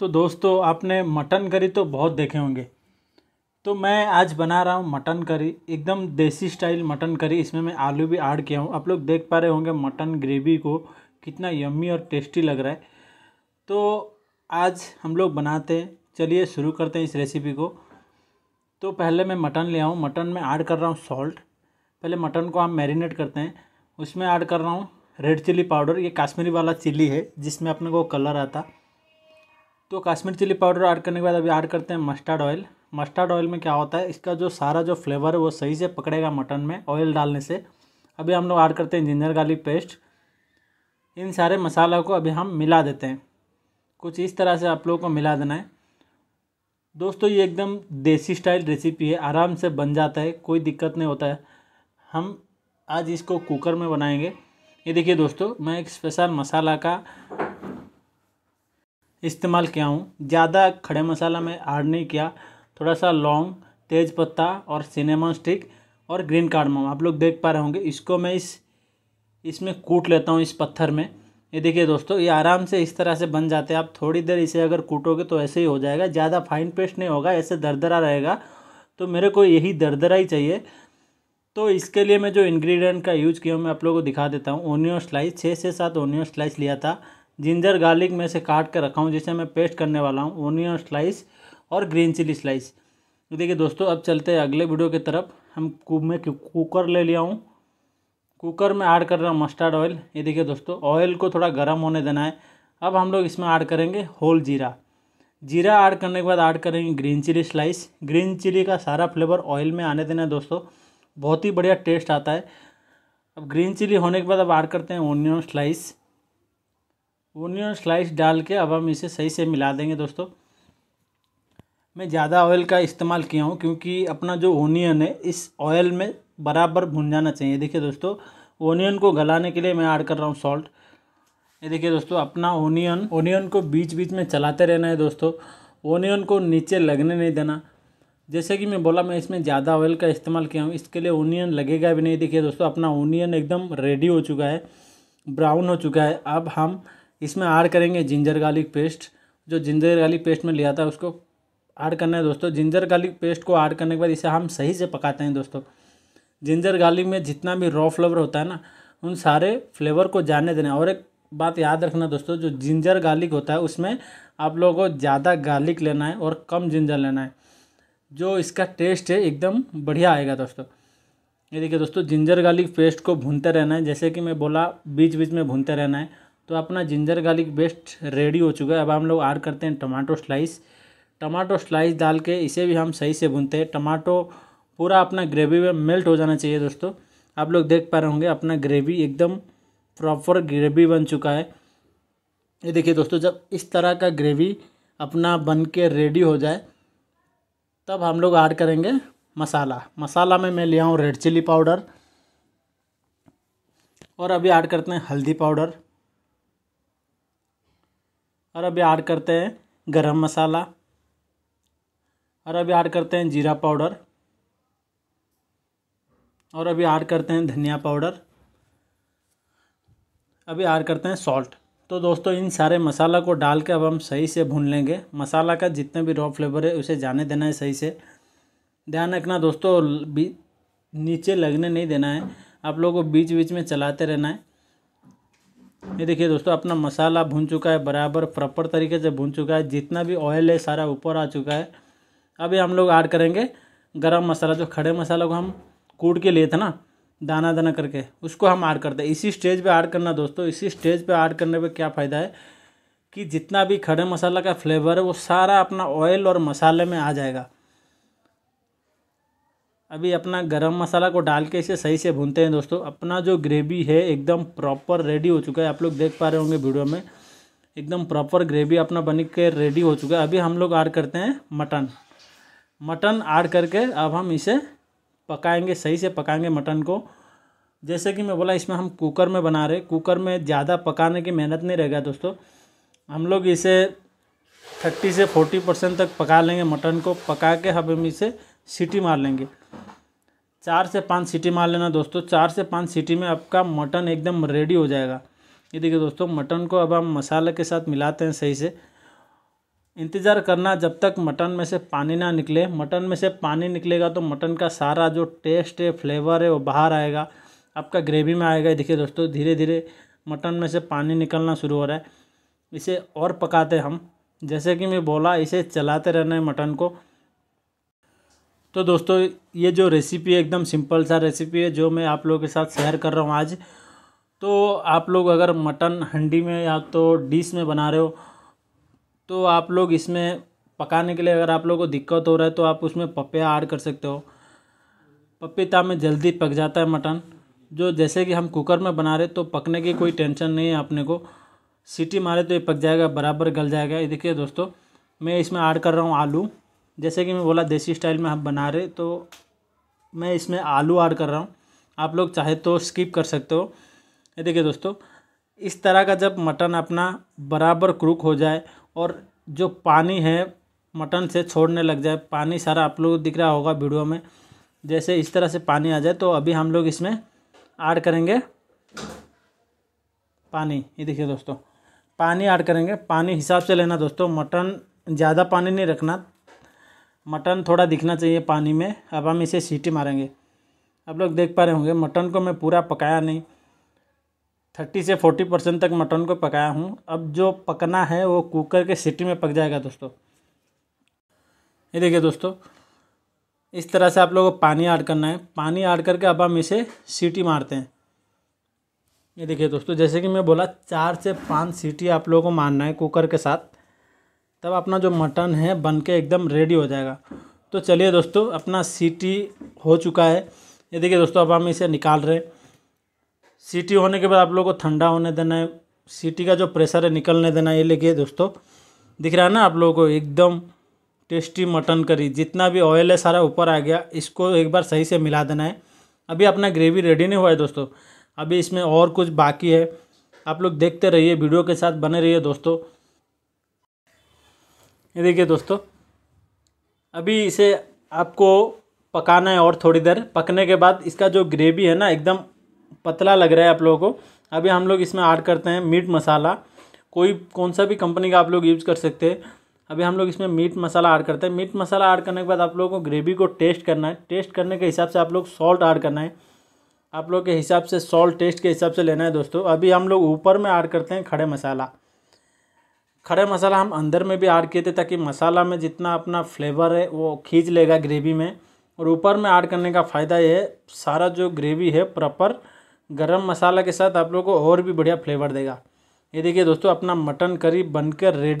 तो दोस्तों आपने मटन करी तो बहुत देखे होंगे तो मैं आज बना रहा हूँ मटन करी एकदम देसी स्टाइल मटन करी इसमें मैं आलू भी ऐड किया हूँ आप लोग देख पा रहे होंगे मटन ग्रेवी को कितना यम्मी और टेस्टी लग रहा है तो आज हम लोग बनाते हैं चलिए शुरू करते हैं इस रेसिपी को तो पहले मैं मटन ले आऊँ मटन में ऐड कर रहा हूँ सॉल्ट पहले मटन को हम मैरिनेट करते हैं उसमें ऐड कर रहा हूँ रेड चिली पाउडर ये काश्मीरी वाला चिली है जिसमें अपने को कलर आता तो कश्मीर चिली पाउडर ऐड करने के बाद अभी ऐड करते हैं मस्टर्ड ऑयल मस्टर्ड ऑयल में क्या होता है इसका जो सारा जो फ्लेवर है वो सही से पकड़ेगा मटन में ऑयल डालने से अभी हम लोग ऐड करते हैं जिंजर गार्लिक पेस्ट इन सारे मसालों को अभी हम मिला देते हैं कुछ इस तरह से आप लोगों को मिला देना है दोस्तों ये एकदम देसी स्टाइल रेसिपी है आराम से बन जाता है कोई दिक्कत नहीं होता है हम आज इसको कुकर में बनाएंगे ये देखिए दोस्तों मैं एक स्पेशल मसाला का इस्तेमाल किया हूँ ज़्यादा खड़े मसाला मैं ऐड नहीं किया थोड़ा सा लौंग तेज पत्ता और सिनेमन स्टिक और ग्रीन कार्डमम आप लोग देख पा रहे होंगे इसको मैं इस इसमें कूट लेता हूँ इस पत्थर में ये देखिए दोस्तों ये आराम से इस तरह से बन जाते हैं आप थोड़ी देर इसे अगर कूटोगे तो ऐसे ही हो जाएगा ज़्यादा फाइन पेस्ट नहीं होगा ऐसे दरदरा रहेगा तो मेरे को यही दरदरा ही चाहिए तो इसके लिए मैं जो इंग्रेडिएंट का यूज़ किया हूँ मैं आप लोगों को दिखा देता हूँ ओनियन स्लाइस छः से सात ओनियन स्लाइस लिया था जिंजर गार्लिक में से काट कर रखा हूँ जिसे मैं पेस्ट करने वाला हूँ ओनियन स्लाइस और ग्रीन चिली स्लाइस देखिए दोस्तों अब चलते हैं अगले वीडियो की तरफ हम कुब में कुकर ले लिया हूँ कुकर में ऐड कर रहा हूँ मस्टर्ड ऑयल ये देखिए दोस्तों ऑयल को थोड़ा गर्म होने देना है अब हम लोग इसमें ऐड करेंगे होल जीरा जीरा ऐड करने के बाद ऐड करेंगे green chilli slice green chilli का सारा फ्लेवर ऑयल में आने देना है दोस्तों बहुत ही बढ़िया टेस्ट आता है अब ग्रीन चिली होने के बाद अब ऐड करते हैं ओनियन स्लाइस ओनियन स्लाइस डाल के अब हम इसे सही से मिला देंगे दोस्तों मैं ज़्यादा ऑयल का इस्तेमाल किया हूँ क्योंकि अपना जो ओनियन है इस ऑयल में बराबर भुन जाना चाहिए देखिए दोस्तों ओनियन को गलाने के लिए मैं ऐड कर रहा हूँ सॉल्ट ये देखिए दोस्तों अपना ओनियन ओनियन को बीच बीच में चलाते रहना है दोस्तों ओनियन को नीचे लगने नहीं देना जैसे कि मैं बोला मैं इसमें ज़्यादा ऑयल का इस्तेमाल किया हूँ इसके लिए ओनियन लगेगा भी नहीं देखिए दोस्तों अपना ओनियन एकदम रेडी हो चुका है ब्राउन हो चुका है अब हम इसमें ऐड करेंगे जिंजर गार्लिक पेस्ट जो जिंजर गार्लिक पेस्ट में लिया था उसको ऐड करना है दोस्तों जिंजर गार्लिक पेस्ट को ऐड करने के बाद इसे हम सही से पकाते हैं दोस्तों जिंजर गार्लिक में जितना भी रॉ फ्लेवर होता है ना उन सारे फ्लेवर को जाने देना और एक बात याद रखना दोस्तों जो जिंजर गार्लिक होता है उसमें आप लोगों को ज़्यादा गार्लिक लेना है और कम जिंजर लेना है जो इसका टेस्ट है एकदम बढ़िया आएगा दोस्तों ये देखिए दोस्तों जिंजर गार्लिक पेस्ट को भूनते रहना है जैसे कि मैं बोला बीच बीच में भूनते रहना है तो अपना जिंजर गार्लिक बेस्ट रेडी हो चुका है अब हम लोग ऐड करते हैं टमाटो स्लाइस टमाटो स्लाइस डाल के इसे भी हम सही से भूनते हैं टमाटो पूरा अपना ग्रेवी में मेल्ट हो जाना चाहिए दोस्तों आप लोग देख पा रहे होंगे अपना ग्रेवी एकदम प्रॉपर ग्रेवी बन चुका है ये देखिए दोस्तों जब इस तरह का ग्रेवी अपना बन के रेडी हो जाए तब हम लोग ऐड करेंगे मसाला मसाला में मैं लिया हूँ रेड चिल्ली पाउडर और अभी ऐड करते हैं हल्दी पाउडर और अब ऐड करते हैं गरम मसाला और अब ऐड करते हैं जीरा पाउडर और अभी ऐड करते हैं धनिया पाउडर अभी ऐड करते हैं सॉल्ट तो दोस्तों इन सारे मसाला को डाल के अब हम सही से भून लेंगे मसाला का जितने भी रॉ फ्लेवर है उसे जाने देना है सही से ध्यान रखना दोस्तों भी नीचे लगने नहीं देना है आप लोगों को बीच बीच में चलाते रहना है ये देखिए दोस्तों अपना मसाला भून चुका है बराबर प्रॉपर तरीके से भून चुका है जितना भी ऑयल है सारा ऊपर आ चुका है अभी हम लोग ऐड करेंगे गरम मसाला जो खड़े मसाला को हम कूट के लिए थे ना दाना दाना करके उसको हम ऐड करते हैं इसी स्टेज पे ऐड करना दोस्तों इसी स्टेज पे ऐड करने पे क्या फ़ायदा है कि जितना भी खड़े मसाला का फ्लेवर है वो सारा अपना ऑयल और मसाले में आ जाएगा अभी अपना गरम मसाला को डाल के इसे सही से भूनते हैं दोस्तों अपना जो ग्रेवी है एकदम प्रॉपर रेडी हो चुका है आप लोग देख पा रहे होंगे वीडियो में एकदम प्रॉपर ग्रेवी अपना बन के रेडी हो चुका है अभी हम लोग ऐड करते हैं मटन मटन ऐड करके अब हम इसे पकाएंगे सही से पकाएंगे मटन को जैसे कि मैं बोला इसमें हम कुकर में बना रहे कुकर में ज़्यादा पकाने की मेहनत नहीं रहेगा दोस्तों हम लोग इसे थर्टी से फोर्टी परसेंट तक पका लेंगे मटन को पका के हम इसे सीटी मार लेंगे चार से पाँच सीटी मार लेना दोस्तों चार से पाँच सीटी में आपका मटन एकदम रेडी हो जाएगा ये देखिए दोस्तों मटन को अब हम मसाले के साथ मिलाते हैं सही से इंतज़ार करना जब तक मटन में से पानी ना निकले मटन में से पानी निकलेगा तो मटन का सारा जो टेस्ट है फ्लेवर है वो बाहर आएगा आपका ग्रेवी में आएगा देखिए दोस्तों धीरे धीरे मटन में से पानी निकलना शुरू हो रहा है इसे और पकाते हम जैसे कि मैं बोला इसे चलाते रहना है मटन को तो दोस्तों ये जो रेसिपी एकदम सिंपल सा रेसिपी है जो मैं आप लोगों के साथ शेयर कर रहा हूँ आज तो आप लोग अगर मटन हंडी में या तो डिश में बना रहे हो तो आप लोग इसमें पकाने के लिए अगर आप लोगों को दिक्कत हो रहा है तो आप उसमें पपिया ऐड कर सकते हो पपीता में जल्दी पक जाता है मटन जो जैसे कि हम कुकर में बना रहे तो पकने की कोई टेंशन नहीं है अपने को सीटी मारे तो ये पक जाएगा बराबर गल जाएगा ये देखिए दोस्तों मैं इसमें ऐड कर रहा हूँ आलू जैसे कि मैं बोला देसी स्टाइल में हम बना रहे तो मैं इसमें आलू ऐड कर रहा हूँ आप लोग चाहे तो स्किप कर सकते हो ये देखिए दोस्तों इस तरह का जब मटन अपना बराबर क्रूक हो जाए और जो पानी है मटन से छोड़ने लग जाए पानी सारा आप लोग दिख रहा होगा वीडियो में जैसे इस तरह से पानी आ जाए तो अभी हम लोग इसमें ऐड करेंगे पानी ये देखिए दोस्तों पानी ऐड करेंगे पानी हिसाब से लेना दोस्तों मटन ज़्यादा पानी नहीं रखना मटन थोड़ा दिखना चाहिए पानी में अब हम इसे सीटी मारेंगे आप लोग देख पा रहे होंगे मटन को मैं पूरा पकाया नहीं थर्टी से फोर्टी परसेंट तक मटन को पकाया हूँ अब जो पकना है वो कुकर के सीटी में पक जाएगा दोस्तों ये देखिए दोस्तों इस तरह से आप लोगों को पानी ऐड करना है पानी ऐड करके अब हम इसे सीटी मारते हैं ये देखिए दोस्तों जैसे कि मैं बोला चार से पाँच सीटी आप लोगों को मारना है कुकर के साथ तब अपना जो मटन है बन के एकदम रेडी हो जाएगा तो चलिए दोस्तों अपना सीटी हो चुका है ये देखिए दोस्तों अब हम इसे निकाल रहे सीटी होने के बाद आप लोगों को ठंडा होने देना है सीटी का जो प्रेशर है निकलने देना है ये देखिए दोस्तों दिख रहा है ना आप लोगों को एकदम टेस्टी मटन करी जितना भी ऑयल है सारा ऊपर आ गया इसको एक बार सही से मिला देना है अभी अपना ग्रेवी रेडी नहीं हुआ है दोस्तों अभी इसमें और कुछ बाकी है आप लोग देखते रहिए वीडियो के साथ बने रहिए दोस्तों ये देखिए दोस्तों अभी इसे आपको पकाना है और थोड़ी देर पकने के बाद इसका जो ग्रेवी है ना एकदम पतला लग रहा है आप लोगों को अभी हम लोग इसमें ऐड करते हैं मीट मसाला कोई कौन सा भी कंपनी का आप लोग यूज़ कर सकते हैं अभी हम लोग इसमें मीट मसाला ऐड करते हैं मीट मसाला ऐड करने के बाद आप लोगों को ग्रेवी को टेस्ट करना है टेस्ट करने के हिसाब से आप लोग सॉल्ट ऐड करना है आप लोग के हिसाब से सॉल्ट टेस्ट के हिसाब से लेना है दोस्तों अभी हम लोग ऊपर में ऐड करते हैं खड़े मसाला खड़े मसाला हम अंदर में भी ऐड किए थे ताकि मसाला में जितना अपना फ्लेवर है वो खींच लेगा ग्रेवी में और ऊपर में ऐड करने का फ़ायदा ये है सारा जो ग्रेवी है प्रॉपर गरम मसाला के साथ आप लोग को और भी बढ़िया फ्लेवर देगा ये देखिए दोस्तों अपना मटन करी बनकर रेडी